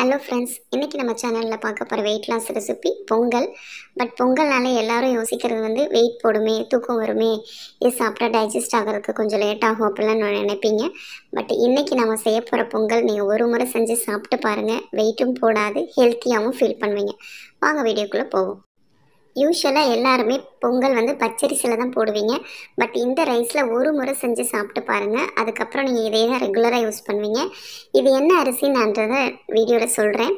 hello friends இன்றைக்கி நம்ம சேனலில் பார்க்க போகிற weight loss recipe pongal but பொங்கல்னால எல்லோரும் யோசிக்கிறது வந்து வெயிட் போடுமே தூக்கம் வருமே இது சாப்பிட்டா டைஜஸ்ட் ஆகிறதுக்கு கொஞ்சம் லேட் ஆகும் அப்படிலாம் நினைப்பீங்க பட் இன்றைக்கி நம்ம செய்ய போகிற பொங்கல் நீங்கள் ஒரு முறை செஞ்சு சாப்பிட்டு பாருங்கள் வெயிட்டும் போடாது ஹெல்த்தியாகவும் ஃபீல் பண்ணுவீங்க வாங்க வீடியோக்குள்ளே போவோம் யூஸ்வலாக எல்லாருமே பொங்கல் வந்து பச்சரிசியில் தான் போடுவீங்க பட் இந்த ரைஸில் ஒரு முறை செஞ்சு சாப்பிட்டு பாருங்கள் அதுக்கப்புறம் நீங்கள் இதே தான் ரெகுலராக யூஸ் பண்ணுவீங்க இது என்ன அரிசின்றதை வீடியோவில் சொல்கிறேன்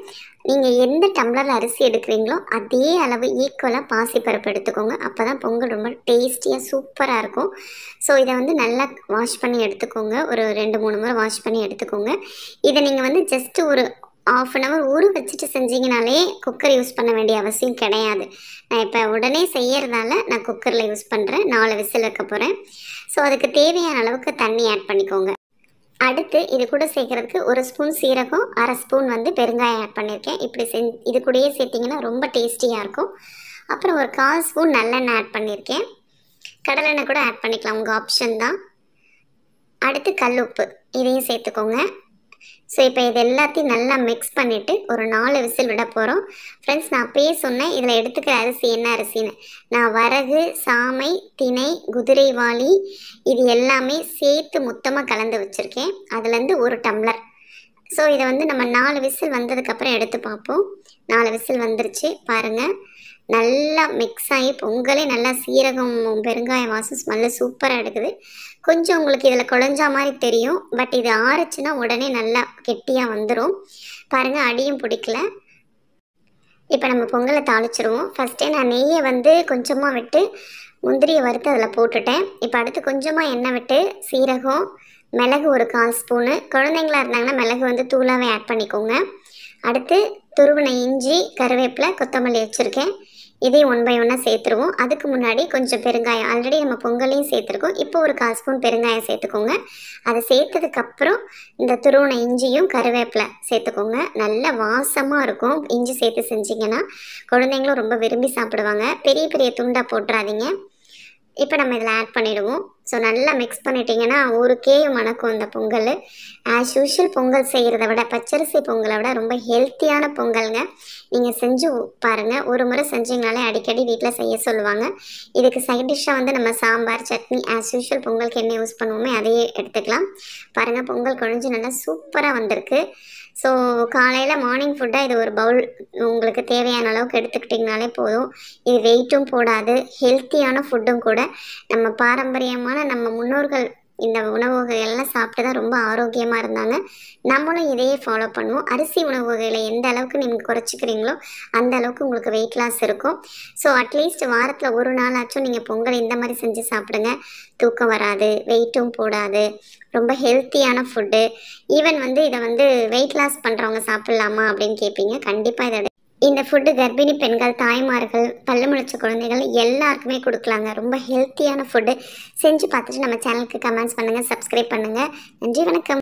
நீங்கள் எந்த டம்ளரில் அரிசி எடுக்கிறீங்களோ அதே அளவு ஈக்குவலாக பாசிப்பருப்பு எடுத்துக்கோங்க அப்போ தான் பொங்கல் ரொம்ப டேஸ்டியாக சூப்பராக இருக்கும் ஸோ இதை வந்து நல்லா வாஷ் பண்ணி எடுத்துக்கோங்க ஒரு ரெண்டு மூணு முறை வாஷ் பண்ணி எடுத்துக்கோங்க இதை நீங்கள் வந்து ஜஸ்ட்டு ஒரு ஆஃப் அன் ஹவர் ஊற வச்சுட்டு செஞ்சிங்கனாலே குக்கர் யூஸ் பண்ண வேண்டிய அவசியம் கிடையாது நான் இப்போ உடனே செய்யறதால நான் குக்கரில் யூஸ் பண்ணுறேன் நாலு விசில் வைக்க போகிறேன் ஸோ அதுக்கு தேவையான அளவுக்கு தண்ணி ஆட் பண்ணிக்கோங்க அடுத்து இது கூட சேர்க்குறதுக்கு ஒரு ஸ்பூன் சீரகம் அரை ஸ்பூன் வந்து பெருங்காயம் ஆட் பண்ணியிருக்கேன் இப்படி செ இது கூடயே சேர்த்திங்கன்னா ரொம்ப டேஸ்டியாக இருக்கும் அப்புறம் ஒரு கால் ஸ்பூன் நல்லெண்ணெய் ஆட் பண்ணியிருக்கேன் கடலெண்ணெய் கூட ஆட் பண்ணிக்கலாம் உங்கள் ஆப்ஷன் தான் அடுத்து கல் உப்பு இதையும் சேர்த்துக்கோங்க ஸோ இப்போ இது எல்லாத்தையும் நல்லா மிக்ஸ் பண்ணிவிட்டு ஒரு நாலு விசில் விட போகிறோம் ஃப்ரெண்ட்ஸ் நான் அப்பயே சொன்னேன் இதில் எடுத்துக்கிற அரிசி என்ன அரிசின்னு நான் வரகு சாமை திணை குதிரைவாளி இது எல்லாமே சேர்த்து மொத்தமாக கலந்து வச்சுருக்கேன் அதுலேருந்து ஒரு டம்ளர் ஸோ இதை வந்து நம்ம நாலு விசில் வந்ததுக்கப்புறம் எடுத்து பார்ப்போம் நாலு விசில் வந்துருச்சு பாருங்கள் நல்லா மிக்ஸ் ஆகி பொங்கலே நல்லா சீரகம் பெருங்காயம் வாசம் ஸ்மெல்லு சூப்பராக எடுக்குது கொஞ்சம் உங்களுக்கு இதில் குழஞ்சா மாதிரி தெரியும் பட் இது ஆறுச்சுன்னா உடனே நல்லா கெட்டியாக வந்துடும் பாருங்கள் அடியும் பிடிக்கல இப்போ நம்ம பொங்கலை தாளிச்சிருவோம் ஃபஸ்ட்டே நான் நெய்யை வந்து கொஞ்சமாக விட்டு முந்திரியை வறுத்து அதில் போட்டுட்டேன் இப்போ அடுத்து கொஞ்சமாக எண்ணெய் விட்டு சீரகம் மிளகு ஒரு கால் ஸ்பூனு குழந்தைங்களா இருந்தாங்கன்னா மிளகு வந்து தூளாகவே ஆட் பண்ணிக்கோங்க அடுத்து துருவனை இஞ்சி கருவேப்பில கொத்தமல்லி வச்சுருக்கேன் இதே ஒன் பை ஒன்னாக சேர்த்துருவோம் அதுக்கு முன்னாடி கொஞ்சம் பெருங்காயம் ஆல்ரெடி நம்ம பொங்கலையும் சேர்த்துருக்கோம் இப்போ ஒரு கால் ஸ்பூன் பெருங்காயம் சேர்த்துக்கோங்க அதை சேர்த்ததுக்கப்புறம் இந்த துருவண இஞ்சியும் கருவேப்பிலை சேர்த்துக்கோங்க நல்ல வாசமாக இருக்கும் இஞ்சி சேர்த்து செஞ்சிங்கன்னா குழந்தைங்களும் ரொம்ப விரும்பி சாப்பிடுவாங்க பெரிய பெரிய துண்டாக போட்டுறாதீங்க இப்போ நம்ம இதில் ஆட் பண்ணிவிடுவோம் ஸோ நல்லா மிக்ஸ் பண்ணிட்டீங்கன்னா ஒரு கேவ் மணக்கும் இந்த பொங்கல் ஆஸ் யூஷுவல் பொங்கல் செய்கிறத விட பச்சரிசி பொங்கலை விட ரொம்ப ஹெல்த்தியான பொங்கலுங்க நீங்கள் செஞ்சு பாருங்கள் ஒரு முறை செஞ்சீங்கனாலே அடிக்கடி வீட்டில் செய்ய சொல்லுவாங்க இதுக்கு சைட் டிஷ்ஷாக வந்து நம்ம சாம்பார் சட்னி ஆஸ் யூஷுவல் பொங்கலுக்கு என்ன யூஸ் பண்ணுவோமே அதையே எடுத்துக்கலாம் பாருங்கள் பொங்கல் குழஞ்சு நல்லா சூப்பராக வந்திருக்கு ஸோ காலையில் மார்னிங் ஃபுட்டாக இது ஒரு பவுல் உங்களுக்கு தேவையான அளவுக்கு எடுத்துக்கிட்டிங்கனாலே போதும் இது வெயிட்டும் போடாது ஹெல்த்தியான ஃபுட்டும் கூட நம்ம பாரம்பரியமான நம்ம முன்னோர்கள் இந்த உணவு வகைகள்லாம் சாப்பிட்டு தான் ரொம்ப ஆரோக்கியமாக இருந்தாங்க நம்மளும் இதையே ஃபாலோ பண்ணுவோம் அரிசி உணவு வகையில் எந்த அளவுக்கு நீங்கள் குறைச்சிக்கிறீங்களோ அந்த அளவுக்கு உங்களுக்கு வெயிட் லாஸ் இருக்கும் ஸோ அட்லீஸ்ட் வாரத்தில் ஒரு நாளாச்சும் நீங்கள் பொங்கல் இந்த மாதிரி செஞ்சு சாப்பிடுங்க தூக்கம் வராது வெயிட்டும் போடாது ரொம்ப ஹெல்த்தியான ஃபுட்டு ஈவன் வந்து இதை வந்து வெயிட் லாஸ் பண்ணுறவங்க சாப்பிட்லாமா அப்படின்னு கேட்பீங்க கண்டிப்பாக இதை இந்த ஃபுட்டு கர்ப்பிணி பெண்கள் தாய்மார்கள் பல்லு முளைச்ச குழந்தைகள் எல்லாருக்குமே கொடுக்கலாங்க ரொம்ப ஹெல்த்தியான ஃபுட்டு செஞ்சு பார்த்துட்டு நம்ம சேனலுக்கு கமெண்ட்ஸ் பண்ணுங்கள் சப்ஸ்கிரைப் பண்ணுங்கள் நன்றி வணக்கம்